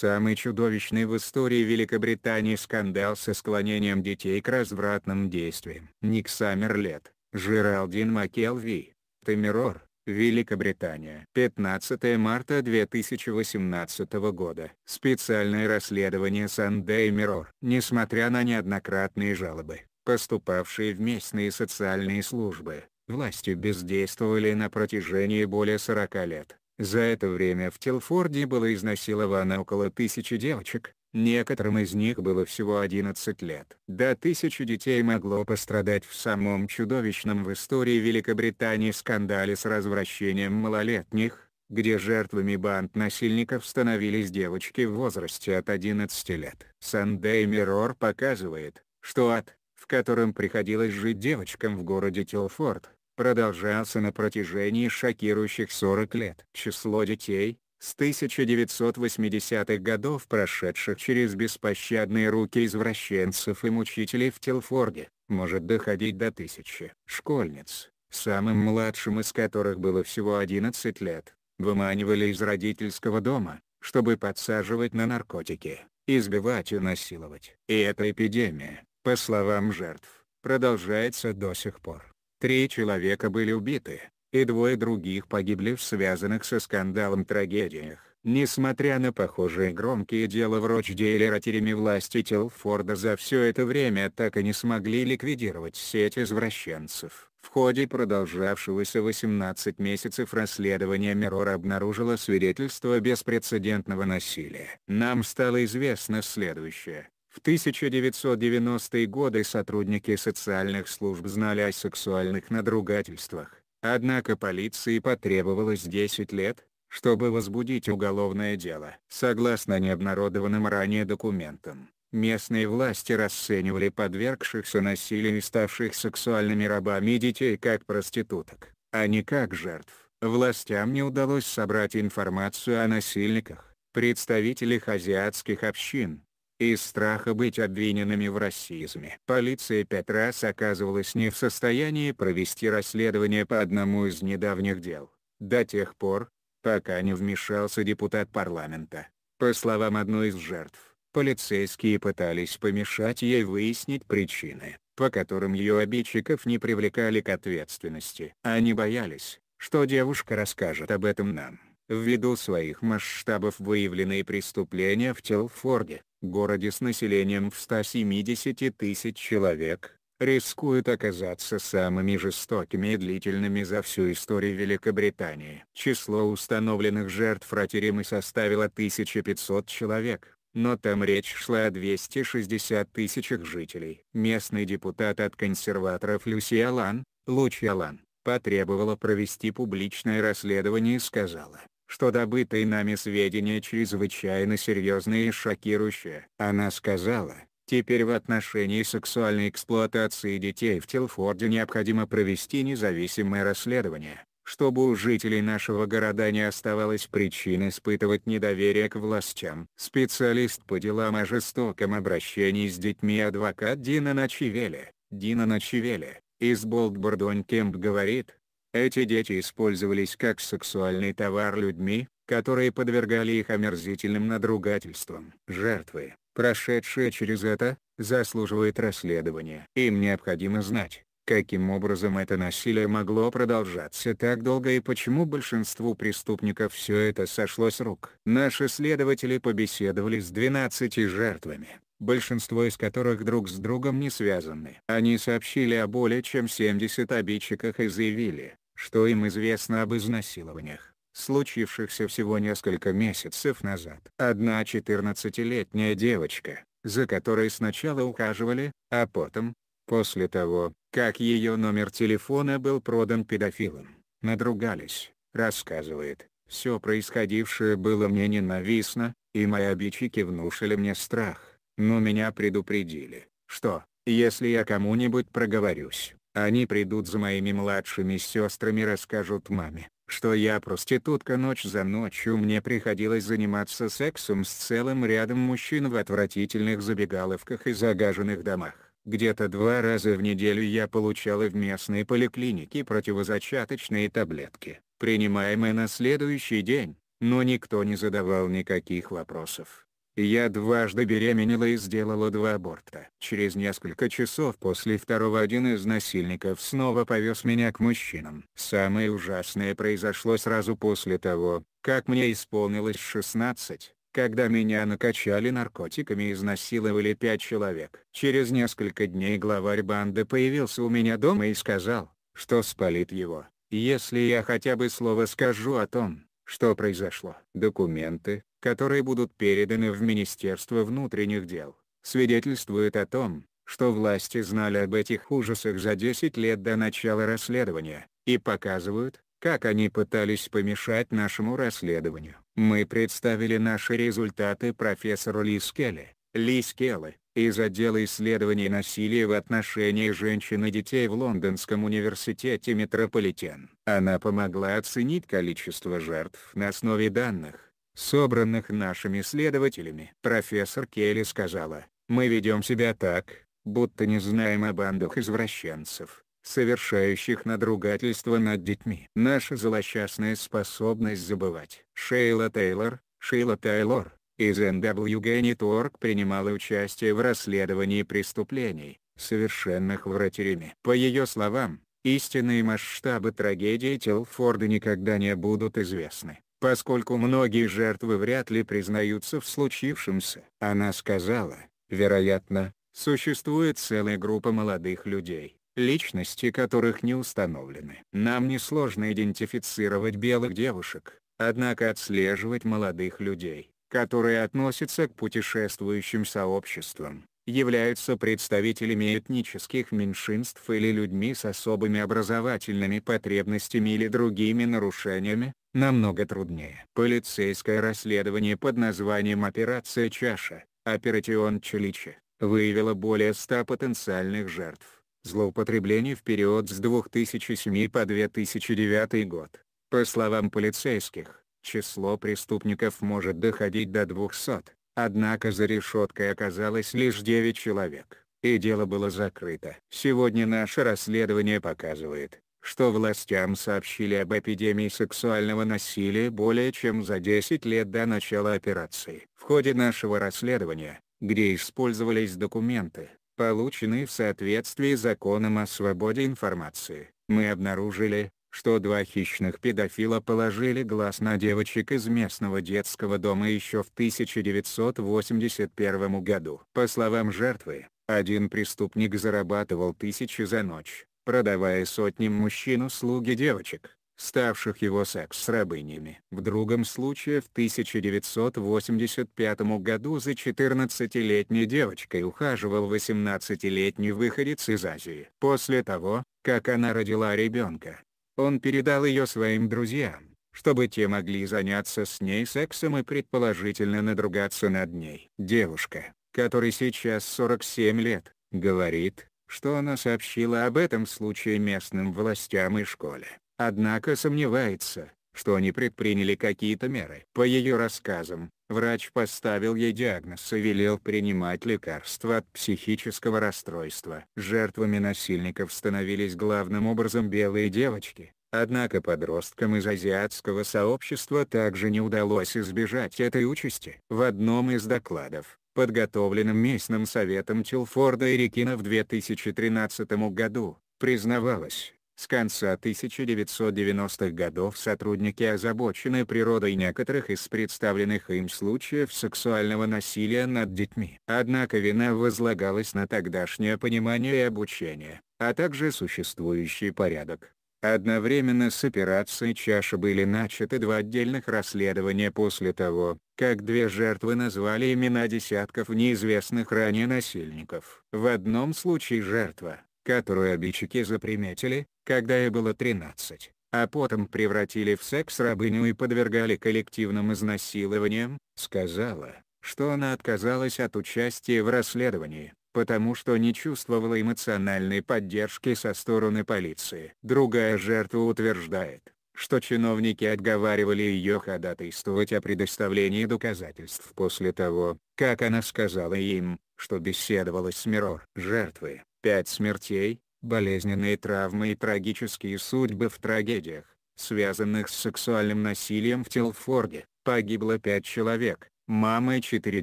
Самый чудовищный в истории Великобритании скандал со склонением детей к развратным действиям. Ник Саммерлет, Жиралдин Маккелви, Темирор, Великобритания. 15 марта 2018 года. Специальное расследование Sunday Mirror. Несмотря на неоднократные жалобы, поступавшие в местные социальные службы, власти бездействовали на протяжении более 40 лет. За это время в Телфорде было изнасиловано около тысячи девочек, некоторым из них было всего 11 лет. До тысячи детей могло пострадать в самом чудовищном в истории Великобритании скандале с развращением малолетних, где жертвами банд насильников становились девочки в возрасте от 11 лет. Sunday Mirror показывает, что ад, в котором приходилось жить девочкам в городе Тилфорд, продолжался на протяжении шокирующих 40 лет. Число детей, с 1980-х годов прошедших через беспощадные руки извращенцев и мучителей в Телфорде, может доходить до тысячи. Школьниц, самым младшим из которых было всего 11 лет, выманивали из родительского дома, чтобы подсаживать на наркотики, избивать и насиловать. И эта эпидемия, по словам жертв, продолжается до сих пор. Три человека были убиты, и двое других погибли в связанных со скандалом трагедиях. Несмотря на похожие громкие дела в Рочделе ратерями власти Телфорда за все это время так и не смогли ликвидировать сеть извращенцев. В ходе продолжавшегося 18 месяцев расследования Мирор обнаружила свидетельство беспрецедентного насилия. Нам стало известно следующее. В 1990-е годы сотрудники социальных служб знали о сексуальных надругательствах, однако полиции потребовалось 10 лет, чтобы возбудить уголовное дело. Согласно необнародованным ранее документам, местные власти расценивали подвергшихся насилию и ставших сексуальными рабами детей как проституток, а не как жертв. Властям не удалось собрать информацию о насильниках, представителях азиатских общин, из страха быть обвиненными в расизме. Полиция пять раз оказывалась не в состоянии провести расследование по одному из недавних дел, до тех пор, пока не вмешался депутат парламента. По словам одной из жертв, полицейские пытались помешать ей выяснить причины, по которым ее обидчиков не привлекали к ответственности. Они боялись, что девушка расскажет об этом нам. Ввиду своих масштабов выявленные преступления в Телфорде, городе с населением в 170 тысяч человек, рискует оказаться самыми жестокими и длительными за всю историю Великобритании. Число установленных жертв Ротеремы составило 1500 человек, но там речь шла о 260 тысячах жителей. Местный депутат от консерваторов Люси Алан, Луч Алан, потребовала провести публичное расследование и сказала, что добытые нами сведения чрезвычайно серьезные и шокирующие. Она сказала, Теперь в отношении сексуальной эксплуатации детей в Телфорде необходимо провести независимое расследование, чтобы у жителей нашего города не оставалось причин испытывать недоверие к властям. Специалист по делам о жестоком обращении с детьми адвокат Дина Ночевели, Дина Ночевели, из Болтбордонь Кемп говорит, эти дети использовались как сексуальный товар людьми, которые подвергали их омерзительным надругательствам. Жертвы, прошедшие через это, заслуживают расследования. Им необходимо знать, каким образом это насилие могло продолжаться так долго и почему большинству преступников все это сошло с рук. Наши следователи побеседовали с 12 жертвами, большинство из которых друг с другом не связаны. Они сообщили о более чем 70 обидчиках и заявили, что им известно об изнасилованиях, случившихся всего несколько месяцев назад. Одна 14-летняя девочка, за которой сначала ухаживали, а потом, после того, как ее номер телефона был продан педофилам, надругались, рассказывает, все происходившее было мне ненавистно, и мои обидчики внушили мне страх, но меня предупредили, что, если я кому-нибудь проговорюсь, они придут за моими младшими сестрами и расскажут маме, что я проститутка ночь за ночью мне приходилось заниматься сексом с целым рядом мужчин в отвратительных забегаловках и загаженных домах. Где-то два раза в неделю я получала в местной поликлинике противозачаточные таблетки, принимаемые на следующий день, но никто не задавал никаких вопросов. Я дважды беременела и сделала два аборта. Через несколько часов после второго один из насильников снова повез меня к мужчинам. Самое ужасное произошло сразу после того, как мне исполнилось 16 когда меня накачали наркотиками и изнасиловали пять человек. Через несколько дней главарь банды появился у меня дома и сказал, что спалит его, если я хотя бы слово скажу о том, что произошло. Документы, которые будут переданы в Министерство внутренних дел, свидетельствует о том, что власти знали об этих ужасах за 10 лет до начала расследования, и показывают, как они пытались помешать нашему расследованию. Мы представили наши результаты профессору Лискеле, Лискелы, из отдела исследований насилия в отношении женщин и детей в Лондонском университете Метрополитен. Она помогла оценить количество жертв на основе данных, собранных нашими следователями. Профессор Келли сказала, мы ведем себя так, будто не знаем о бандах извращенцев, совершающих надругательство над детьми. Наша злосчастная способность забывать. Шейла Тейлор, Шейла Тейлор, из NWGenitorg принимала участие в расследовании преступлений, совершенных в Ротериме. По ее словам, истинные масштабы трагедии Телфорда никогда не будут известны поскольку многие жертвы вряд ли признаются в случившемся. Она сказала, вероятно, существует целая группа молодых людей, личности которых не установлены. Нам несложно идентифицировать белых девушек, однако отслеживать молодых людей, которые относятся к путешествующим сообществам, являются представителями этнических меньшинств или людьми с особыми образовательными потребностями или другими нарушениями, намного труднее. Полицейское расследование под названием «Операция Чаша» (Operation Челичи» выявило более 100 потенциальных жертв злоупотреблений в период с 2007 по 2009 год. По словам полицейских, число преступников может доходить до 200, однако за решеткой оказалось лишь 9 человек, и дело было закрыто. Сегодня наше расследование показывает, что властям сообщили об эпидемии сексуального насилия более чем за 10 лет до начала операции. В ходе нашего расследования, где использовались документы, полученные в соответствии с законом о свободе информации, мы обнаружили, что два хищных педофила положили глаз на девочек из местного детского дома еще в 1981 году. По словам жертвы, один преступник зарабатывал тысячи за ночь, продавая сотням мужчин услуги девочек, ставших его секс-рабынями. В другом случае в 1985 году за 14-летней девочкой ухаживал 18-летний выходец из Азии. После того, как она родила ребенка, он передал ее своим друзьям, чтобы те могли заняться с ней сексом и предположительно надругаться над ней. Девушка, которой сейчас 47 лет, говорит, что она сообщила об этом случае местным властям и школе, однако сомневается, что они предприняли какие-то меры. По ее рассказам, врач поставил ей диагноз и велел принимать лекарства от психического расстройства. Жертвами насильников становились главным образом белые девочки, однако подросткам из азиатского сообщества также не удалось избежать этой участи. В одном из докладов, подготовленным местным советом Челфорда и Рикина в 2013 году, признавалось, с конца 1990-х годов сотрудники озабочены природой некоторых из представленных им случаев сексуального насилия над детьми. Однако вина возлагалась на тогдашнее понимание и обучение, а также существующий порядок. Одновременно с операцией «Чаша» были начаты два отдельных расследования после того, как две жертвы назвали имена десятков неизвестных ранее насильников. В одном случае жертва, которую обидчики заприметили, когда ей было 13, а потом превратили в секс-рабыню и подвергали коллективным изнасилованиям, сказала, что она отказалась от участия в расследовании потому что не чувствовала эмоциональной поддержки со стороны полиции. Другая жертва утверждает, что чиновники отговаривали ее ходатайствовать о предоставлении доказательств после того, как она сказала им, что беседовала с Мирор. Жертвы, пять смертей, болезненные травмы и трагические судьбы в трагедиях, связанных с сексуальным насилием в Телфорде. Погибло пять человек, мама и четыре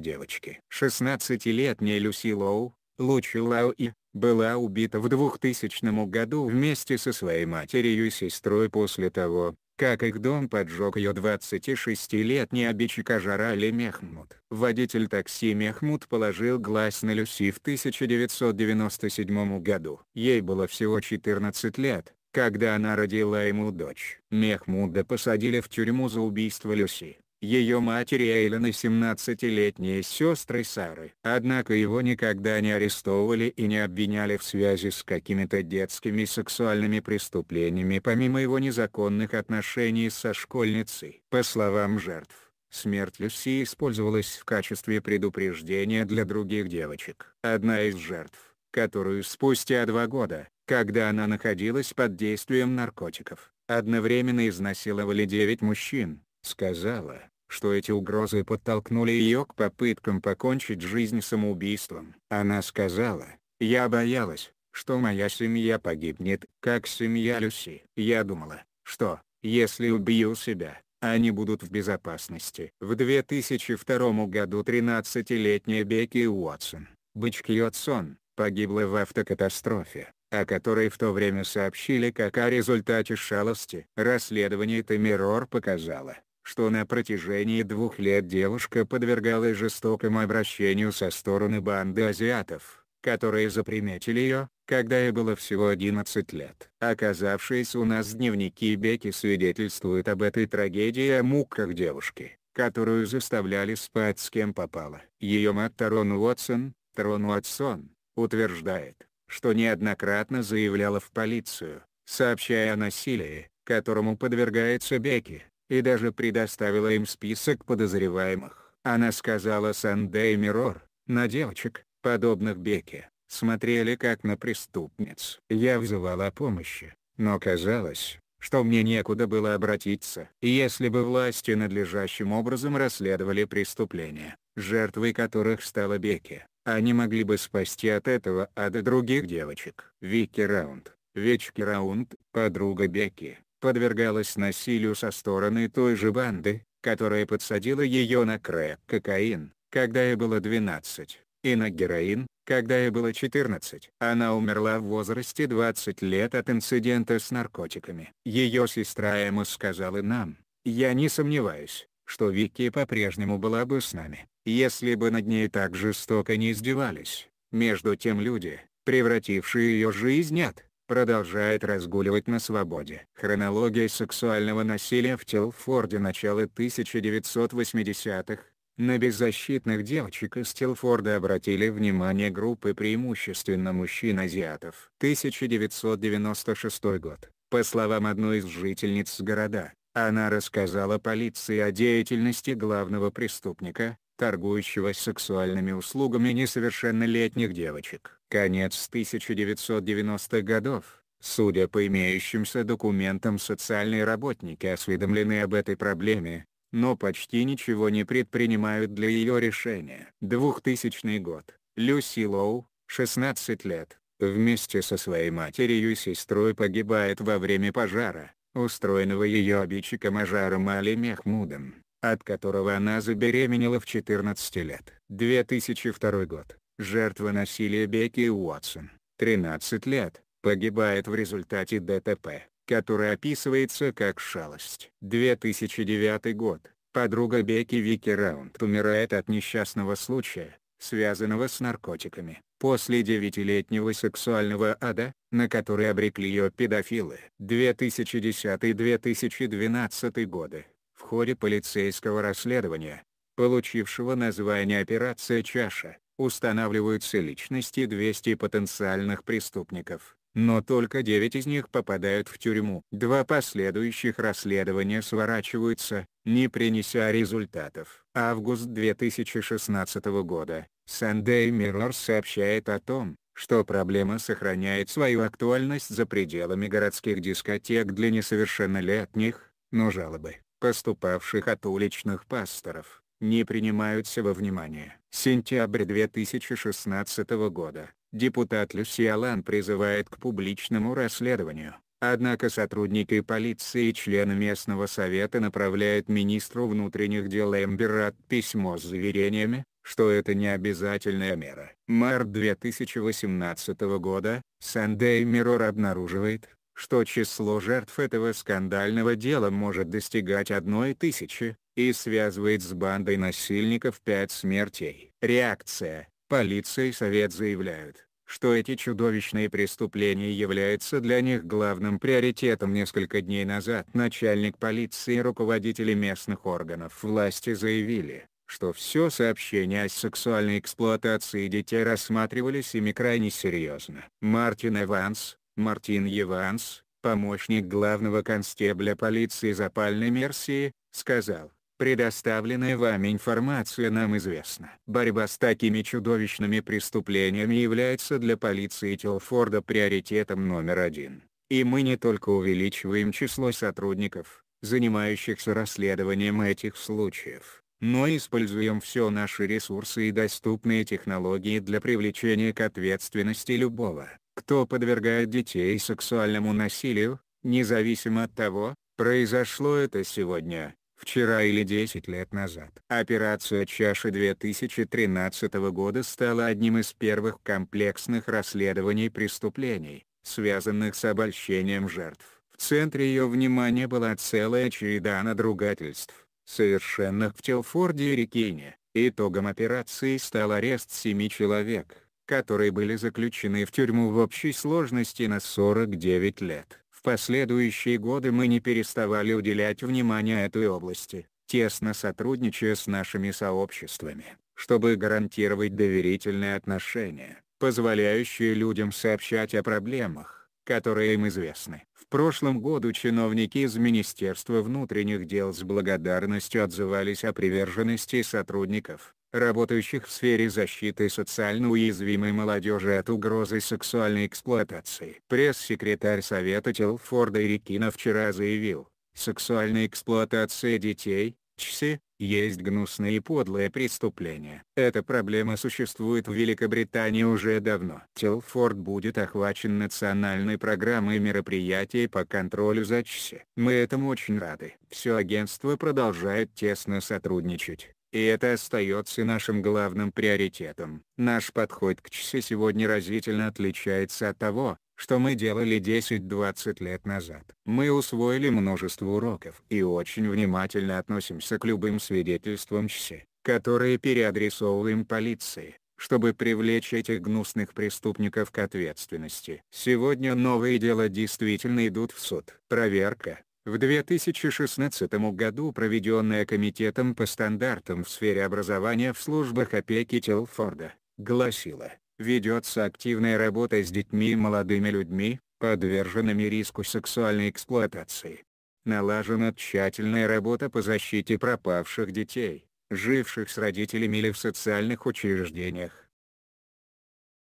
девочки. 16-летняя Люси Лоу, Лучи Лаои, была убита в 2000 году вместе со своей матерью и сестрой после того, как их дом поджег ее 26-летний обидчик Ажарали Мехмуд. Водитель такси Мехмуд положил глаз на Люси в 1997 году. Ей было всего 14 лет, когда она родила ему дочь. Мехмуда посадили в тюрьму за убийство Люси ее матери Эйлен и 17-летней сестрой Сары. Однако его никогда не арестовывали и не обвиняли в связи с какими-то детскими сексуальными преступлениями помимо его незаконных отношений со школьницей. По словам жертв, смерть Люси использовалась в качестве предупреждения для других девочек. Одна из жертв, которую спустя два года, когда она находилась под действием наркотиков, одновременно изнасиловали 9 мужчин, сказала, что эти угрозы подтолкнули ее к попыткам покончить жизнь самоубийством. Она сказала, «Я боялась, что моя семья погибнет, как семья Люси. Я думала, что, если убью себя, они будут в безопасности. В 2002 году 13-летняя Бекки Уотсон, бычки Уотсон, погибла в автокатастрофе, о которой в то время сообщили как о результате шалости. Расследование Тамирор показало, что на протяжении двух лет девушка подвергалась жестокому обращению со стороны банды азиатов, которые заприметили ее, когда ей было всего 11 лет. Оказавшиеся у нас дневники Беки свидетельствуют об этой трагедии и о муках девушки, которую заставляли спать с кем попало. Ее мать Тарон Уотсон, Тарон Уотсон, утверждает, что неоднократно заявляла в полицию, сообщая о насилии, которому подвергается Беки и даже предоставила им список подозреваемых. Она сказала Сандей Мирор, на девочек, подобных Беке, смотрели как на преступниц. Я вызывала о помощи, но казалось, что мне некуда было обратиться. Если бы власти надлежащим образом расследовали преступления, жертвой которых стала Беки, они могли бы спасти от этого ада других девочек. Вики Раунд, Вечки Раунд, подруга Беки, подвергалась насилию со стороны той же банды, которая подсадила ее на крэк кокаин, когда ей было 12, и на героин, когда ей было 14. Она умерла в возрасте 20 лет от инцидента с наркотиками. Ее сестра Эмма сказала нам, «Я не сомневаюсь, что Вики по-прежнему была бы с нами, если бы над ней так жестоко не издевались». Между тем люди, превратившие ее жизнь от продолжает разгуливать на свободе. Хронология сексуального насилия в Телфорде начала 1980-х. На беззащитных девочек из Телфорда обратили внимание группы преимущественно мужчин-азиатов. 1996 год. По словам одной из жительниц города, она рассказала полиции о деятельности главного преступника, торгующего сексуальными услугами несовершеннолетних девочек. Конец 1990-х годов. Судя по имеющимся документам социальные работники осведомлены об этой проблеме, но почти ничего не предпринимают для ее решения. 2000 год. Люси Лоу, 16 лет, вместе со своей матерью и сестрой погибает во время пожара, устроенного ее обидчиком Ажаром Али Мехмудом от которого она забеременела в 14 лет. 2002 год. Жертва насилия Бекки Уотсон, 13 лет, погибает в результате ДТП, которое описывается как шалость. 2009 год. Подруга Бекки Вики Раунд умирает от несчастного случая, связанного с наркотиками, после девятилетнего сексуального ада, на который обрекли ее педофилы. 2010-2012 годы в ходе полицейского расследования, получившего название «Операция Чаша», устанавливаются личности 200 потенциальных преступников, но только 9 из них попадают в тюрьму. Два последующих расследования сворачиваются, не принеся результатов. Август 2016 года. Sunday Mirror сообщает о том, что проблема сохраняет свою актуальность за пределами городских дискотек для несовершеннолетних, но жалобы, поступавших от уличных пасторов, не принимаются во внимание. Сентябрь 2016 года. Депутат Люси Алан призывает к публичному расследованию. Однако сотрудники полиции и члены местного совета направляют министру внутренних дел Эмберат письмо с заверениями, что это не обязательная мера. Март 2018 года, Sunday Mirror обнаруживает, что число жертв этого скандального дела может достигать одной тысячи, и связывает с бандой насильников пять смертей. Реакция. Полиция и Совет заявляют, что эти чудовищные преступления являются для них главным приоритетом. Несколько дней назад начальник полиции и руководители местных органов власти заявили, что все сообщения о сексуальной эксплуатации детей рассматривались ими крайне серьезно. Мартин Эванс, Мартин Еванс, помощник главного констебля полиции Запальной Мерсии, сказал, «Предоставленная вами информация нам известна. Борьба с такими чудовищными преступлениями является для полиции Телфорда приоритетом номер один. И мы не только увеличиваем число сотрудников, занимающихся расследованием этих случаев, но используем все наши ресурсы и доступные технологии для привлечения к ответственности любого, кто подвергает детей сексуальному насилию, независимо от того, произошло это сегодня, вчера или 10 лет назад. Операция «Чаши» 2013 года стала одним из первых комплексных расследований преступлений, связанных с обольщением жертв. В центре ее внимания была целая череда надругательств, совершенных в Телфорде и Рекине. Итогом операции стал арест семи человек которые были заключены в тюрьму в общей сложности на 49 лет. В последующие годы мы не переставали уделять внимание этой области, тесно сотрудничая с нашими сообществами, чтобы гарантировать доверительные отношения, позволяющие людям сообщать о проблемах, которые им известны. В прошлом году чиновники из Министерства внутренних дел с благодарностью отзывались о приверженности сотрудников работающих в сфере защиты социально уязвимой молодежи от угрозы сексуальной эксплуатации. Пресс-секретарь Совета Телфорда Ирикина вчера заявил, сексуальная эксплуатация детей, ЧСИ, есть гнусное и подлое преступление. Эта проблема существует в Великобритании уже давно. Телфорд будет охвачен национальной программой мероприятий по контролю за ЧСИ. Мы этому очень рады. Все агентство продолжает тесно сотрудничать и это остается нашим главным приоритетом. Наш подход к ЧСИ сегодня разительно отличается от того, что мы делали 10-20 лет назад. Мы усвоили множество уроков и очень внимательно относимся к любым свидетельствам ЧСИ, которые переадресовываем полиции, чтобы привлечь этих гнусных преступников к ответственности. Сегодня новые дела действительно идут в суд. Проверка, в 2016 году проведенная Комитетом по стандартам в сфере образования в службах опеки Телфорда, гласила, ведется активная работа с детьми и молодыми людьми, подверженными риску сексуальной эксплуатации. Налажена тщательная работа по защите пропавших детей, живших с родителями или в социальных учреждениях